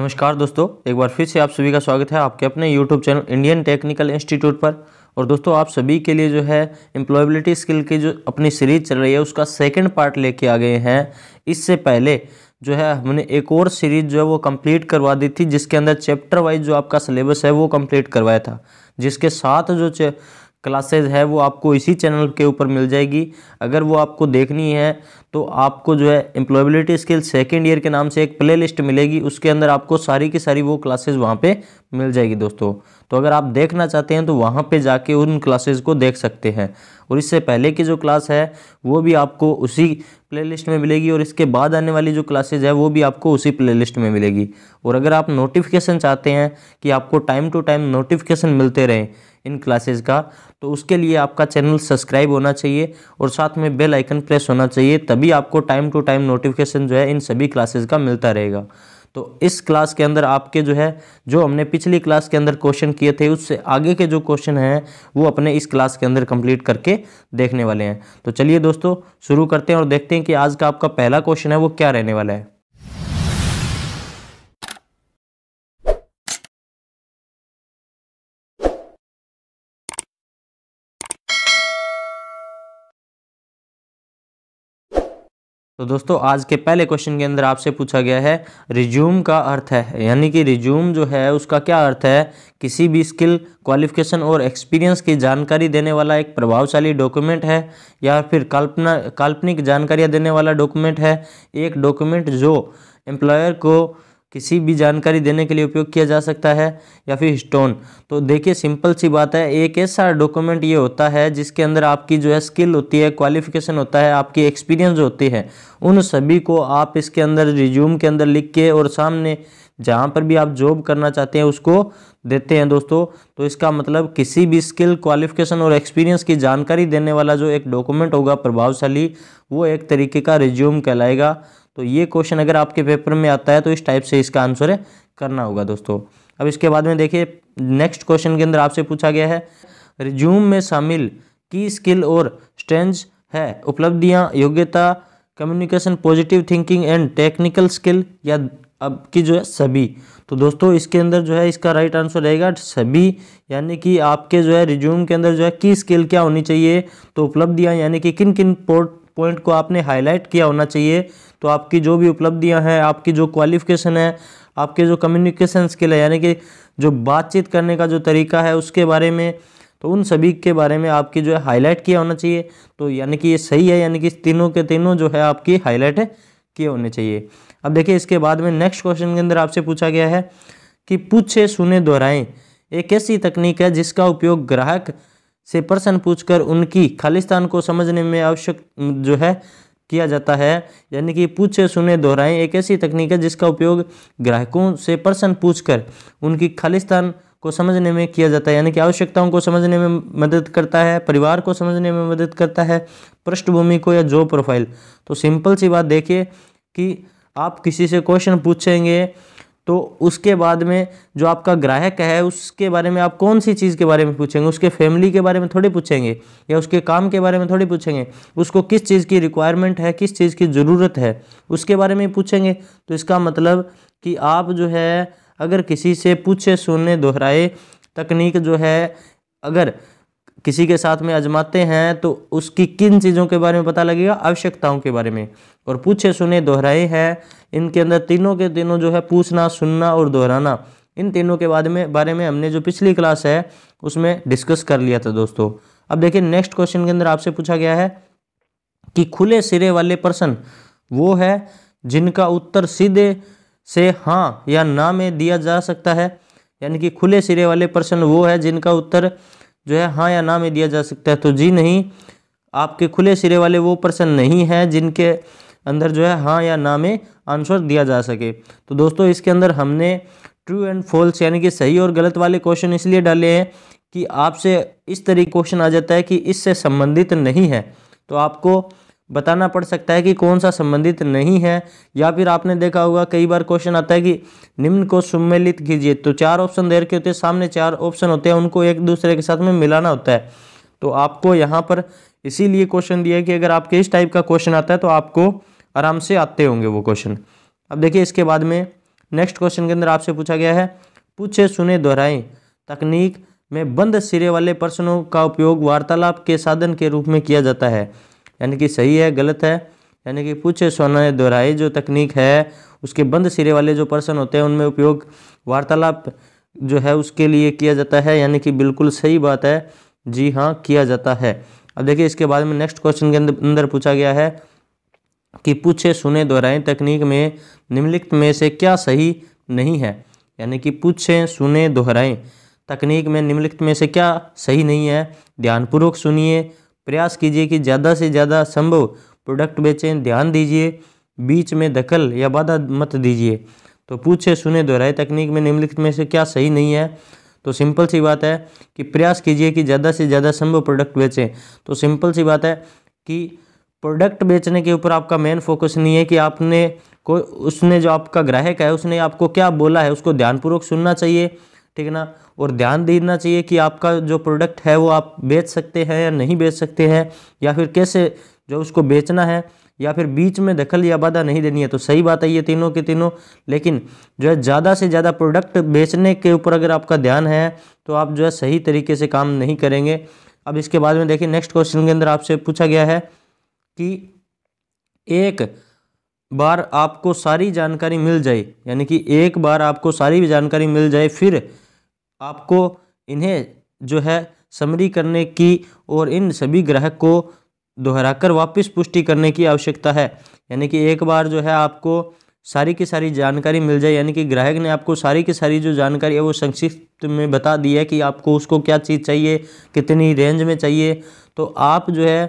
नमस्कार दोस्तों एक बार फिर से आप सभी का स्वागत है आपके अपने YouTube channel Indian technical institute पर और दोस्तों आप सभी के लिए जो है एम्प्लॉयबिलिटी स्किल की जो अपनी सीरीज चल रही है उसका सेकंड पार्ट लेके आ गए हैं इससे पहले जो है हमने एक और सीरीज जो है वो कंप्लीट करवा दी थी जिसके अंदर चैप्टर वाइज जो आपका सिलेबस है वो कम्प्लीट करवाया था जिसके साथ जो क्लासेज है वो आपको इसी चैनल के ऊपर मिल जाएगी अगर वो आपको देखनी है तो आपको जो है एम्प्लॉयबिलिटी स्किल सेकेंड ईयर के नाम से एक प्ले लिस्ट मिलेगी उसके अंदर आपको सारी की सारी वो क्लासेज वहाँ पर मिल जाएगी दोस्तों तो अगर आप देखना चाहते हैं तो वहाँ पे जाके उन क्लासेज को देख सकते हैं और इससे पहले की जो क्लास है वो भी आपको उसी प्लेलिस्ट में मिलेगी और इसके बाद आने वाली जो क्लासेज है वो भी आपको उसी प्लेलिस्ट में मिलेगी और अगर आप नोटिफिकेशन चाहते हैं कि आपको टाइम टू टाइम नोटिफिकेशन मिलते रहें इन क्लासेज का तो उसके लिए आपका चैनल सब्सक्राइब होना चाहिए और साथ में बेल आइकन प्रेस होना चाहिए तभी तभी आपको टाइम टू टाइम नोटिफिकेशन जो है इन सभी क्लासेस का मिलता रहेगा तो इस क्लास के अंदर आपके जो है जो हमने पिछली क्लास के अंदर क्वेश्चन किए थे उससे आगे के जो क्वेश्चन हैं वो अपने इस क्लास के अंदर कंप्लीट करके देखने वाले हैं तो चलिए दोस्तों शुरू करते हैं और देखते हैं कि आज का आपका पहला क्वेश्चन है वो क्या रहने वाला है तो दोस्तों आज के पहले क्वेश्चन के अंदर आपसे पूछा गया है रिज्यूम का अर्थ है यानी कि रिज्यूम जो है उसका क्या अर्थ है किसी भी स्किल क्वालिफिकेशन और एक्सपीरियंस की जानकारी देने वाला एक प्रभावशाली डॉक्यूमेंट है या फिर कल्पना काल्पनिक जानकारियाँ देने वाला डॉक्यूमेंट है एक डॉक्यूमेंट जो एम्प्लॉयर को किसी भी जानकारी देने के लिए उपयोग किया जा सकता है या फिर स्टोन तो देखिए सिंपल सी बात है एक ऐसा डॉक्यूमेंट ये होता है जिसके अंदर आपकी जो है स्किल होती है क्वालिफिकेशन होता है आपकी एक्सपीरियंस जो होती है उन सभी को आप इसके अंदर रिज्यूम के अंदर लिख के और सामने जहाँ पर भी आप जॉब करना चाहते हैं उसको देते हैं दोस्तों तो इसका मतलब किसी भी स्किल क्वालिफिकेशन और एक्सपीरियंस की जानकारी देने वाला जो एक डॉक्यूमेंट होगा प्रभावशाली वो एक तरीके का रिज्यूम कहलाएगा तो ये क्वेश्चन अगर आपके पेपर में आता है तो इस टाइप से इसका आंसर करना होगा दोस्तों अब इसके बाद में देखिए नेक्स्ट क्वेश्चन के अंदर आपसे पूछा गया है रिज्यूम में शामिल की स्किल और स्ट्रेंथ है उपलब्धियाँ योग्यता communication positive thinking and technical skill या अब की जो है सभी तो दोस्तों इसके अंदर जो है इसका राइट आंसर रहेगा सभी यानी कि आपके जो है रिज्यूम के अंदर जो है की स्किल क्या होनी चाहिए तो उपलब्धियाँ यानी कि किन किन पोर्ट पॉइंट को आपने हाईलाइट किया होना चाहिए तो आपकी जो भी उपलब्धियां हैं आपकी जो क्वालिफिकेशन है आपके जो कम्युनिकेशन स्किल है यानी कि जो बातचीत करने का जो तरीका है उसके बारे में तो उन सभी के बारे में आपकी जो है हाईलाइट किया होना चाहिए तो यानी कि ये सही है यानी कि तीनों के तीनों जो है आपकी हाईलाइट किए होने चाहिए अब देखिए इसके बाद में नेक्स्ट क्वेश्चन के अंदर आपसे पूछा गया है कि पूछे सुने दोहराएं एक ऐसी तकनीक है जिसका उपयोग ग्राहक से प्रश्न पूछकर उनकी खालिस्तान को समझने में आवश्यक जो है किया जाता है यानी कि पूछे सुने दोहराएं एक ऐसी तकनीक है जिसका उपयोग ग्राहकों से प्रश्न पूछकर उनकी खालिस्तान को समझने में किया जाता है यानी कि आवश्यकताओं को समझने में मदद करता है परिवार को समझने में मदद करता है पृष्ठभूमि को या जॉब प्रोफाइल तो सिंपल सी बात देखिए कि आप किसी से क्वेश्चन पूछेंगे तो उसके बाद में जो आपका ग्राहक है उसके बारे में आप कौन सी चीज़ के बारे में पूछेंगे उसके फैमिली के बारे में थोड़ी पूछेंगे या उसके काम के बारे में थोड़ी पूछेंगे उसको किस चीज़ की रिक्वायरमेंट है किस चीज़ की ज़रूरत है उसके बारे में पूछेंगे तो इसका मतलब कि आप जो है अगर किसी से पूछे सुनने दोहराए तकनीक जो है अगर किसी के साथ में आजमाते हैं तो उसकी किन चीज़ों के बारे में पता लगेगा आवश्यकताओं के बारे में और पूछे सुने दोहराए हैं इनके अंदर तीनों के तीनों जो है पूछना सुनना और दोहराना इन तीनों के बाद में बारे में हमने जो पिछली क्लास है उसमें डिस्कस कर लिया था दोस्तों अब देखिए नेक्स्ट क्वेश्चन के अंदर आपसे पूछा गया है कि खुले सिरे वाले पर्सन वो है जिनका उत्तर सीधे से हाँ या ना में दिया जा सकता है यानी कि खुले सिरे वाले पर्सन वो है जिनका उत्तर जो है हाँ या ना में दिया जा सकता है तो जी नहीं आपके खुले सिरे वाले वो पर्सन नहीं हैं जिनके अंदर जो है हाँ या ना में आंसर दिया जा सके तो दोस्तों इसके अंदर हमने ट्रू एंड फॉल्स यानी कि सही और गलत वाले क्वेश्चन इसलिए डाले हैं कि आपसे इस तरीके क्वेश्चन आ जाता है कि इससे संबंधित नहीं है तो आपको बताना पड़ सकता है कि कौन सा संबंधित नहीं है या फिर आपने देखा होगा कई बार क्वेश्चन आता है कि निम्न को सम्मिलित कीजिए तो चार ऑप्शन दे रखे होते हैं सामने चार ऑप्शन होते हैं उनको एक दूसरे के साथ में मिलाना होता है तो आपको यहाँ पर इसीलिए क्वेश्चन दिया कि अगर आपके इस टाइप का क्वेश्चन आता है तो आपको आराम से आते होंगे वो क्वेश्चन अब देखिए इसके बाद में नेक्स्ट क्वेश्चन के अंदर आपसे पूछा गया है पूछे सुने दोहराएं तकनीक में बंद सिरे वाले प्रश्नों का उपयोग वार्तालाप के साधन के रूप में किया जाता है यानी कि सही है गलत है यानी कि पूछे सुने दोहराए जो तकनीक है उसके बंद सिरे वाले जो प्रश्न होते हैं उनमें उपयोग वार्तालाप जो है उसके लिए किया जाता है यानी कि बिल्कुल सही बात है जी हाँ किया जाता है अब देखिए इसके बाद में नेक्स्ट क्वेश्चन के अंदर पूछा गया है कि पूछे सुने दोहराएं तकनीक में निम्नलिखित में से क्या सही नहीं है यानी कि पूछें सुने दोहराएं तकनीक में निम्नलिखित में से क्या सही नहीं है ध्यानपूर्वक सुनिए प्रयास कीजिए कि ज़्यादा से ज़्यादा संभव प्रोडक्ट बेचें ध्यान दीजिए बीच में दखल या बाधा मत दीजिए तो पूछे सुने दोहराए तकनीक में निम्नलिखित में से क्या सही नहीं है तो सिंपल सी बात है कि प्रयास कीजिए कि ज़्यादा से ज़्यादा संभव प्रोडक्ट बेचें तो सिंपल सी बात है कि प्रोडक्ट बेचने के ऊपर आपका मेन फोकस नहीं है कि आपने को उसने जो आपका ग्राहक है उसने आपको क्या बोला है उसको ध्यानपूर्वक सुनना चाहिए ठीक है ना और ध्यान देना चाहिए कि आपका जो प्रोडक्ट है वो आप बेच सकते हैं या नहीं बेच सकते हैं या फिर कैसे जो उसको बेचना है या फिर बीच में दखल या बाधा नहीं देनी है तो सही बात है ये तीनों के तीनों लेकिन जो है ज़्यादा से ज़्यादा प्रोडक्ट बेचने के ऊपर अगर आपका ध्यान है तो आप जो है सही तरीके से काम नहीं करेंगे अब इसके बाद में देखिए नेक्स्ट क्वेश्चन के अंदर आपसे पूछा गया है कि एक बार आपको सारी जानकारी मिल जाए यानी कि एक बार आपको सारी जानकारी मिल जाए फिर आपको इन्हें जो है समरी करने की और इन सभी ग्रह को दोहराकर वापस पुष्टि करने की आवश्यकता है यानी कि एक बार जो है आपको सारी की सारी जानकारी मिल जाए यानी कि ग्राहक ने आपको सारी की सारी जो जानकारी है वो संक्षिप्त में बता दी है कि आपको उसको क्या चीज़ चाहिए कितनी रेंज में चाहिए तो आप जो है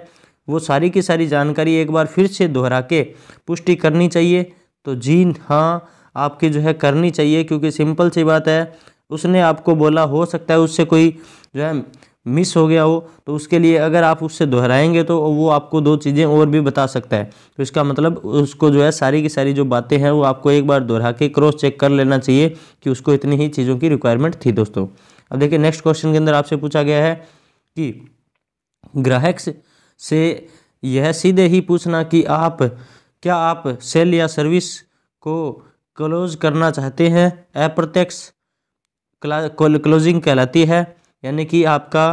वो सारी की सारी जानकारी एक बार फिर से दोहरा के पुष्टि करनी चाहिए तो जी हाँ आपकी जो है करनी चाहिए क्योंकि सिंपल सी बात है उसने आपको बोला हो सकता है उससे कोई जो है मिस हो गया हो तो उसके लिए अगर आप उससे दोहराएंगे तो वो आपको दो चीज़ें और भी बता सकता है तो इसका मतलब उसको जो है सारी की सारी जो बातें हैं वो आपको एक बार दोहरा के क्रॉस चेक कर लेना चाहिए कि उसको इतनी ही चीज़ों की रिक्वायरमेंट थी दोस्तों अब देखिए नेक्स्ट क्वेश्चन के अंदर आपसे पूछा गया है कि ग्राहक से यह सीधे ही पूछना कि आप क्या आप सेल या सर्विस को क्लोज करना चाहते हैं अप्रत्यक्ष क्लोजिंग कहलाती है यानी कि आपका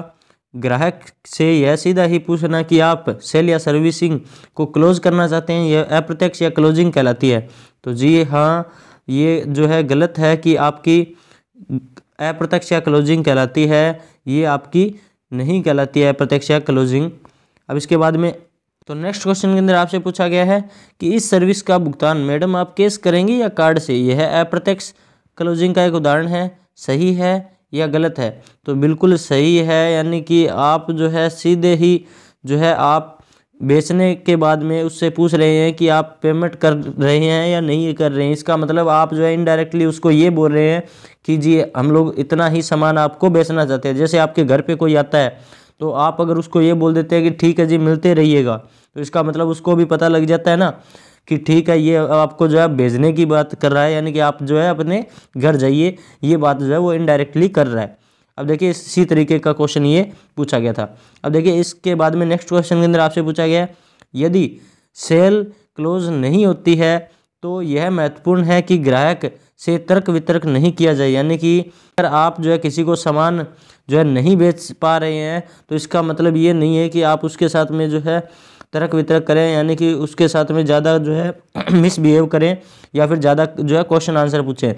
ग्राहक से यह सीधा ही पूछना कि आप सेल या सर्विसिंग को क्लोज करना चाहते हैं यह अप्रत्यक्ष या क्लोजिंग कहलाती है तो जी हाँ ये जो है गलत है कि आपकी अप्रत्यक्ष या क्लोजिंग कहलाती है ये आपकी नहीं कहलाती है अप्रत्यक्ष या क्लोजिंग अब इसके बाद में तो नेक्स्ट क्वेश्चन के अंदर आपसे पूछा गया है कि इस सर्विस का भुगतान मैडम आप कैश करेंगे या कार्ड से यह अप्रत्यक्ष क्लोजिंग का एक उदाहरण है सही है या गलत है तो बिल्कुल सही है यानी कि आप जो है सीधे ही जो है आप बेचने के बाद में उससे पूछ रहे हैं कि आप पेमेंट कर रहे हैं या नहीं कर रहे हैं इसका मतलब आप जो है इनडायरेक्टली उसको ये बोल रहे हैं कि जी हम लोग इतना ही सामान आपको बेचना चाहते हैं जैसे आपके घर पे कोई आता है तो आप अगर उसको ये बोल देते हैं कि ठीक है जी मिलते रहिएगा तो इसका मतलब उसको भी पता लग जाता है ना कि ठीक है ये आपको जो है भेजने की बात कर रहा है यानी कि आप जो है अपने घर जाइए ये बात जो है वो इनडायरेक्टली कर रहा है अब देखिए इसी तरीके का क्वेश्चन ये पूछा गया था अब देखिए इसके बाद में नेक्स्ट क्वेश्चन के अंदर आपसे पूछा गया यदि सेल क्लोज नहीं होती है तो यह महत्वपूर्ण है कि ग्राहक से तर्क वितर्क नहीं किया जाए यानी कि अगर आप जो है किसी को सामान जो है नहीं बेच पा रहे हैं तो इसका मतलब ये नहीं है कि आप उसके साथ में जो है तर्क वितर्क करें यानी कि उसके साथ में ज़्यादा जो है मिसबिहेव करें या फिर ज़्यादा जो है क्वेश्चन आंसर पूछें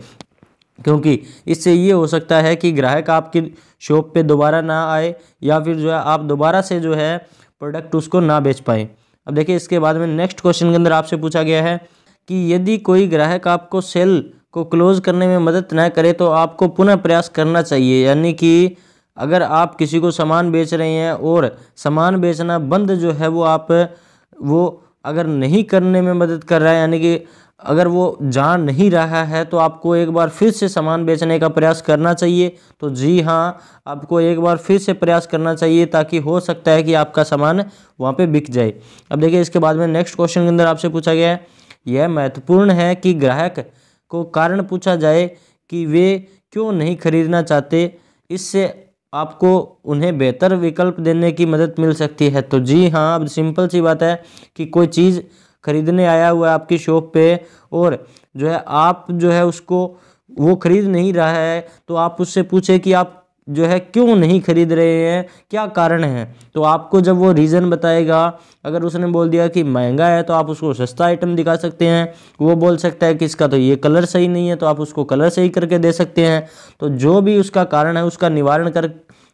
क्योंकि इससे ये हो सकता है कि ग्राहक आपकी शॉप पे दोबारा ना आए या फिर जो है आप दोबारा से जो है प्रोडक्ट उसको ना बेच पाएँ अब देखिए इसके बाद में नेक्स्ट क्वेश्चन के अंदर आपसे पूछा गया है कि यदि कोई ग्राहक आपको सेल को क्लोज़ करने में मदद ना करे तो आपको पुनः प्रयास करना चाहिए यानी कि अगर आप किसी को सामान बेच रहे हैं और सामान बेचना बंद जो है वो आप वो अगर नहीं करने में मदद कर रहा है यानी कि अगर वो जान नहीं रहा है तो आपको एक बार फिर से सामान बेचने का प्रयास करना चाहिए तो जी हाँ आपको एक बार फिर से प्रयास करना चाहिए ताकि हो सकता है कि आपका सामान वहाँ पे बिक जाए अब देखिए इसके बाद में नेक्स्ट क्वेश्चन के अंदर आपसे पूछा गया है यह महत्वपूर्ण है कि ग्राहक को कारण पूछा जाए कि वे क्यों नहीं खरीदना चाहते इससे आपको उन्हें बेहतर विकल्प देने की मदद मिल सकती है तो जी हाँ अब सिंपल सी बात है कि कोई चीज़ खरीदने आया हुआ है आपकी शॉप पे और जो है आप जो है उसको वो खरीद नहीं रहा है तो आप उससे पूछें कि आप जो है क्यों नहीं खरीद रहे हैं क्या कारण है तो आपको जब वो रीज़न बताएगा अगर उसने बोल दिया कि महंगा है तो आप उसको सस्ता आइटम दिखा सकते हैं वो बोल सकता है कि इसका तो ये कलर सही नहीं है तो आप उसको कलर सही करके दे सकते हैं तो जो भी उसका कारण है उसका निवारण कर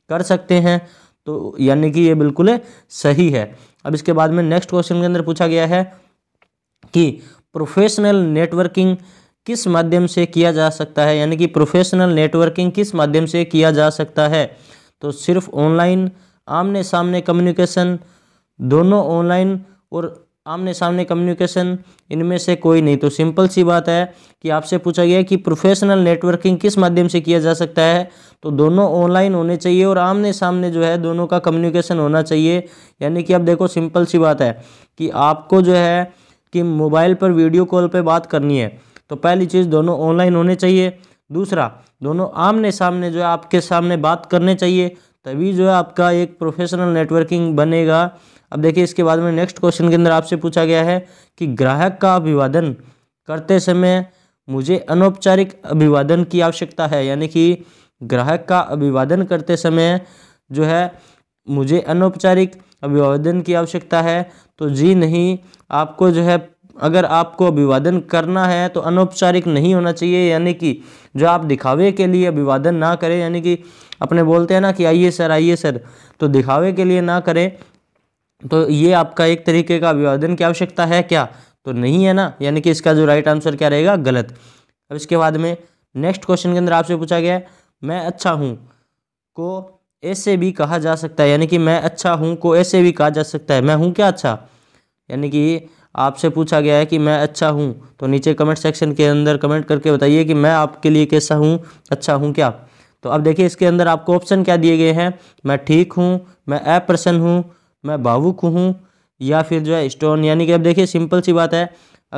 कर सकते हैं तो यानी कि ये बिल्कुल सही है अब इसके बाद में नेक्स्ट क्वेश्चन के अंदर पूछा गया है कि प्रोफेशनल नेटवर्किंग किस माध्यम से किया जा सकता है यानी कि प्रोफेशनल नेटवर्किंग किस माध्यम से किया जा सकता है तो सिर्फ ऑनलाइन आमने सामने कम्युनिकेशन दोनों ऑनलाइन और आमने सामने कम्युनिकेशन इनमें से कोई नहीं तो सिंपल सी बात है कि आपसे पूछा गया कि प्रोफेशनल नेटवर्किंग किस माध्यम से किया जा सकता है तो दोनों ऑनलाइन होने चाहिए और आमने सामने जो है दोनों का कम्युनिकेशन होना चाहिए यानी कि आप देखो सिंपल सी बात है कि आपको जो है कि मोबाइल पर वीडियो कॉल पर बात करनी है तो पहली चीज़ दोनों ऑनलाइन होने चाहिए दूसरा दोनों आमने सामने जो है आपके सामने बात करने चाहिए तभी जो है आपका एक प्रोफेशनल नेटवर्किंग बनेगा अब देखिए इसके बाद में नेक्स्ट क्वेश्चन के अंदर आपसे पूछा गया है कि ग्राहक का अभिवादन करते समय मुझे अनौपचारिक अभिवादन की आवश्यकता है यानी कि ग्राहक का अभिवादन करते समय जो है मुझे अनौपचारिक अभिवादन की आवश्यकता है तो जी नहीं आपको जो है अगर आपको अभिवादन करना है तो अनौपचारिक नहीं होना चाहिए यानी कि जो आप दिखावे के लिए अभिवादन ना करें यानी कि अपने बोलते हैं ना कि आइए सर आइए सर तो दिखावे के लिए ना करें तो ये आपका एक तरीके का अभिवादन की आवश्यकता है क्या तो नहीं है ना यानी कि इसका जो राइट आंसर क्या रहेगा गलत अब इसके बाद में नेक्स्ट क्वेश्चन के अंदर आपसे पूछा गया है मैं अच्छा हूँ को ऐसे भी कहा जा सकता है यानी कि मैं अच्छा हूँ को ऐसे भी कहा जा सकता है मैं हूँ क्या अच्छा यानी कि आपसे पूछा गया है कि मैं अच्छा हूँ तो नीचे कमेंट सेक्शन के अंदर कमेंट करके बताइए कि मैं आपके लिए कैसा हूँ अच्छा हूँ क्या तो अब देखिए इसके अंदर आपको ऑप्शन क्या दिए गए हैं मैं ठीक हूँ मैं अप्रसन्न हूँ मैं भावुक हूँ या फिर जो है स्टोन यानी कि अब देखिए सिंपल सी बात है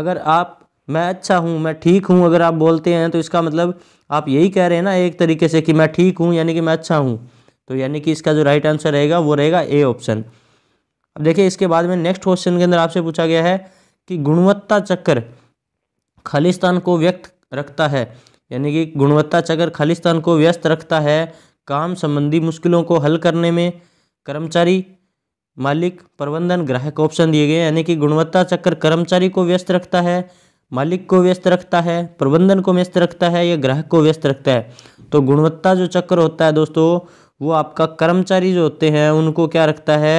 अगर आप मैं अच्छा हूँ मैं ठीक हूँ अगर आप बोलते हैं तो इसका मतलब आप यही कह रहे हैं ना एक तरीके से कि मैं ठीक हूँ यानी कि मैं अच्छा हूँ तो यानी कि इसका जो राइट आंसर रहेगा वो रहेगा ए ऑप्शन अब देखिए इसके बाद में नेक्स्ट क्वेश्चन के अंदर आपसे पूछा गया है कि गुणवत्ता चक्कर खालिस्तान को व्यक्त रखता है यानी कि गुणवत्ता चक्कर खालिस्तान को व्यस्त रखता है काम संबंधी मुश्किलों को हल करने में कर्मचारी मालिक प्रबंधन ग्राहक ऑप्शन दिए गए यानी कि गुणवत्ता चक्कर कर्मचारी को व्यस्त रखता है मालिक को व्यस्त रखता है प्रबंधन को व्यस्त रखता है या ग्राहक को व्यस्त रखता है तो गुणवत्ता जो चक्कर होता है दोस्तों वो आपका कर्मचारी जो होते हैं उनको क्या रखता है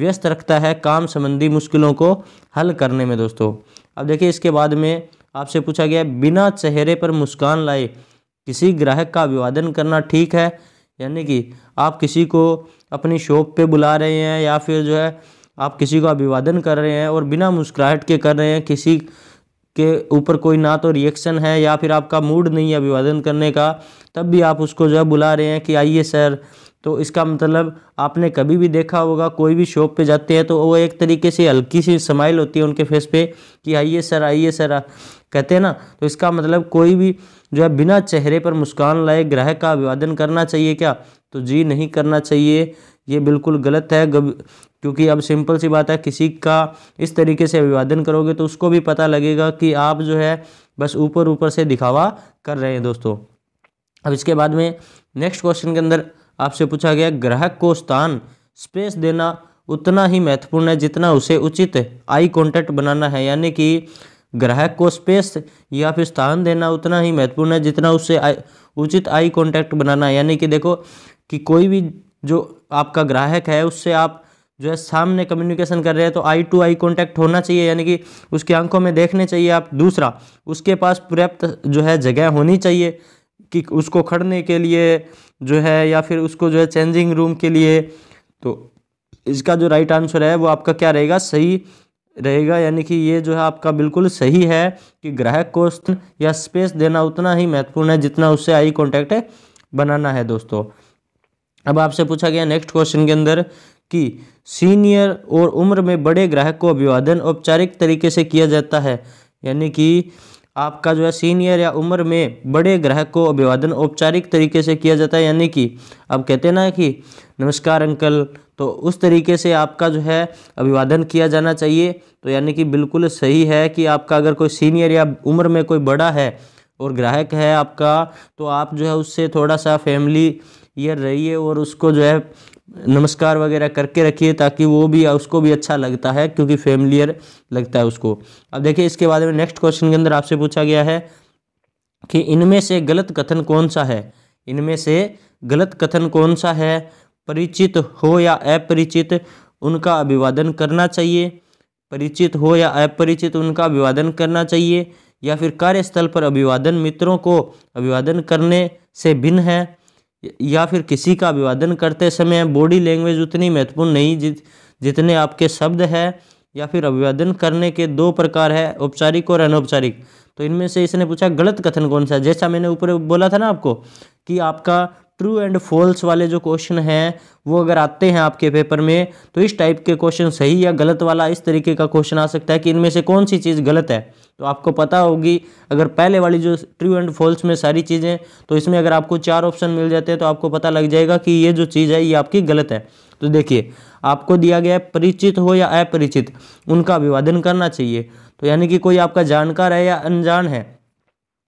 व्यस्त रखता है काम संबंधी मुश्किलों को हल करने में दोस्तों अब देखिए इसके बाद में आपसे पूछा गया बिना चेहरे पर मुस्कान लाए किसी ग्राहक का अभिवादन करना ठीक है यानी कि आप किसी को अपनी शॉप पे बुला रहे हैं या फिर जो है आप किसी को अभिवादन कर रहे हैं और बिना मुस्कुराहट के कर रहे हैं किसी के ऊपर कोई ना तो रिएक्शन है या फिर आपका मूड नहीं है अभिवादन करने का तब भी आप उसको जो है बुला रहे हैं कि आइए सर तो इसका मतलब आपने कभी भी देखा होगा कोई भी शॉप पे जाते हैं तो वो एक तरीके से हल्की सी स्माइल होती है उनके फेस पे कि आइए सर आइए सर कहते हैं ना तो इसका मतलब कोई भी जो है बिना चेहरे पर मुस्कान लाए ग्राहक का अभिवादन करना चाहिए क्या तो जी नहीं करना चाहिए ये बिल्कुल गलत है क्योंकि अब सिंपल सी बात है किसी का इस तरीके से अभिवादन करोगे तो उसको भी पता लगेगा कि आप जो है बस ऊपर ऊपर से दिखावा कर रहे हैं दोस्तों अब इसके बाद में नेक्स्ट क्वेश्चन के अंदर आपसे पूछा गया ग्राहक को स्थान स्पेस देना उतना ही महत्वपूर्ण है जितना उसे उचित आई कॉन्टैक्ट बनाना है यानी कि ग्राहक को स्पेस या फिर स्थान देना उतना ही महत्वपूर्ण है जितना उससे उचित आई कॉन्टैक्ट बनाना है यानी कि देखो कि कोई भी जो आपका ग्राहक है उससे आप जो है सामने कम्युनिकेशन कर रहे हैं तो आई टू आई कॉन्टैक्ट होना चाहिए यानी कि उसकी आंखों में देखने चाहिए आप दूसरा उसके पास पर्याप्त जो है जगह होनी चाहिए कि उसको खड़ने के लिए जो है या फिर उसको जो है चेंजिंग रूम के लिए तो इसका जो राइट आंसर है वो आपका क्या रहेगा सही रहेगा यानी कि ये जो है आपका बिल्कुल सही है कि ग्राहक को या स्पेस देना उतना ही महत्वपूर्ण है जितना उससे आई कॉन्टैक्ट बनाना है दोस्तों अब आपसे पूछा गया नेक्स्ट क्वेश्चन के अंदर कि सीनियर और उम्र में बड़े ग्राहक को अभिवादन औपचारिक तरीके से किया जाता है यानी कि आपका जो है सीनियर या उम्र में बड़े ग्राहक को अभिवादन औपचारिक तरीके से किया जाता है यानी कि अब कहते हैं ना कि नमस्कार अंकल तो उस तरीके से आपका जो है अभिवादन किया जाना चाहिए तो यानी कि बिल्कुल सही है कि आपका अगर कोई सीनियर या उम्र में कोई बड़ा है और ग्राहक है आपका तो आप जो है उससे थोड़ा सा फैमिली ईयर रहिए और उसको जो है नमस्कार वगैरह करके रखिए ताकि वो भी उसको भी अच्छा लगता है क्योंकि फेमिलियर लगता है उसको अब देखिए इसके बाद में नेक्स्ट क्वेश्चन के अंदर आपसे पूछा गया है कि इनमें से गलत कथन कौन सा है इनमें से गलत कथन कौन सा है परिचित हो या अपरिचित उनका अभिवादन करना चाहिए परिचित हो या अपरिचित उनका अभिवादन करना चाहिए या फिर कार्यस्थल पर अभिवादन मित्रों को अभिवादन करने से भिन्न है या फिर किसी का अभिवादन करते समय बॉडी लैंग्वेज उतनी महत्वपूर्ण नहीं जित जितने आपके शब्द हैं या फिर अभिवादन करने के दो प्रकार है औपचारिक और अनौपचारिक तो इनमें से इसने पूछा गलत कथन कौन सा जैसा मैंने ऊपर बोला था ना आपको कि आपका ट्रू एंड फॉल्स वाले जो क्वेश्चन हैं वो अगर आते हैं आपके पेपर में तो इस टाइप के क्वेश्चन सही या गलत वाला इस तरीके का क्वेश्चन आ सकता है कि इनमें से कौन सी चीज़ गलत है तो आपको पता होगी अगर पहले वाली जो ट्रू एंड फॉल्स में सारी चीज़ें तो इसमें अगर आपको चार ऑप्शन मिल जाते हैं तो आपको पता लग जाएगा कि ये जो चीज़ है ये आपकी गलत है तो देखिए आपको दिया गया है परिचित हो या अपरिचित उनका अभिवादन करना चाहिए तो यानी कि कोई आपका जानकार है या अनजान है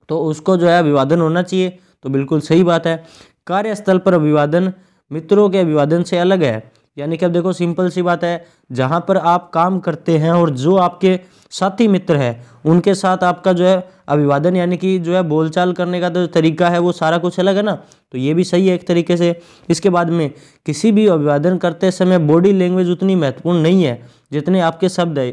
तो उसको जो है अभिवादन होना चाहिए तो बिल्कुल सही बात है कार्यस्थल पर अभिवादन मित्रों के अभिवादन से अलग है यानी कि अब देखो सिंपल सी बात है जहाँ पर आप काम करते हैं और जो आपके साथी मित्र हैं उनके साथ आपका जो है अभिवादन यानी कि जो है बोलचाल करने का जो तरीका है वो सारा कुछ अलग है ना तो ये भी सही है एक तरीके से इसके बाद में किसी भी अभिवादन करते समय बॉडी लैंग्वेज उतनी महत्वपूर्ण नहीं है जितने आपके शब्द है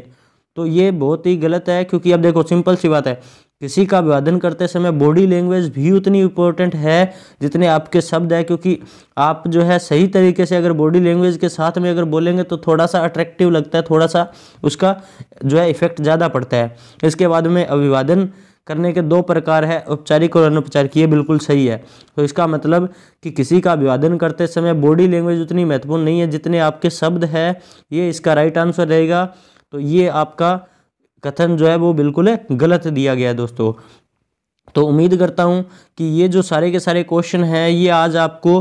तो ये बहुत ही गलत है क्योंकि अब देखो सिंपल सी बात है किसी का अभिवादन करते समय बॉडी लैंग्वेज भी उतनी इम्पोर्टेंट है जितने आपके शब्द हैं क्योंकि आप जो है सही तरीके से अगर बॉडी लैंग्वेज के साथ में अगर बोलेंगे तो थोड़ा सा अट्रैक्टिव लगता है थोड़ा सा उसका जो है इफेक्ट ज़्यादा पड़ता है इसके बाद में अभिवादन करने के दो प्रकार है औपचारिक और अनौपचारिक ये बिल्कुल सही है तो इसका मतलब कि किसी का अभिवादन करते समय बॉडी लैंग्वेज उतनी महत्वपूर्ण नहीं है जितने आपके शब्द है ये इसका राइट आंसर रहेगा तो ये आपका कथन जो है वो बिल्कुल गलत दिया गया है दोस्तों तो उम्मीद करता हूँ कि ये जो सारे के सारे क्वेश्चन हैं ये आज आपको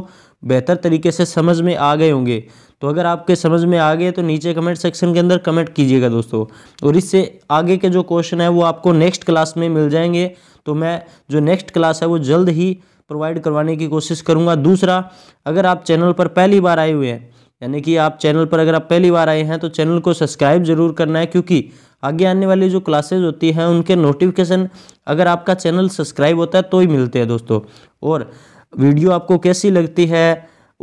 बेहतर तरीके से समझ में आ गए होंगे तो अगर आपके समझ में आ गए तो नीचे कमेंट सेक्शन के अंदर कमेंट कीजिएगा दोस्तों और इससे आगे के जो क्वेश्चन है वो आपको नेक्स्ट क्लास में मिल जाएंगे तो मैं जो नेक्स्ट क्लास है वो जल्द ही प्रोवाइड करवाने की कोशिश करूँगा दूसरा अगर आप चैनल पर पहली बार आए हुए हैं यानी कि आप चैनल पर अगर आप पहली बार आए हैं तो चैनल को सब्सक्राइब जरूर करना है क्योंकि आगे आने वाली जो क्लासेज होती हैं उनके नोटिफिकेशन अगर आपका चैनल सब्सक्राइब होता है तो ही मिलते हैं दोस्तों और वीडियो आपको कैसी लगती है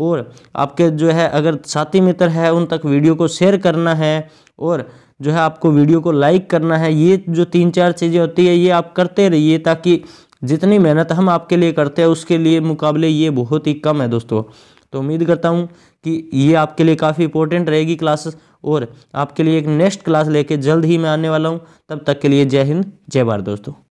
और आपके जो है अगर साथी मित्र है उन तक वीडियो को शेयर करना है और जो है आपको वीडियो को लाइक करना है ये जो तीन चार चीज़ें होती है ये आप करते रहिए ताकि जितनी मेहनत हम आपके लिए करते हैं उसके लिए मुकाबले ये बहुत ही कम है दोस्तों तो उम्मीद करता हूँ कि ये आपके लिए काफ़ी इंपॉर्टेंट रहेगी क्लासेस और आपके लिए एक नेक्स्ट क्लास लेके जल्द ही मैं आने वाला हूँ तब तक के लिए जय हिंद जय भारत दोस्तों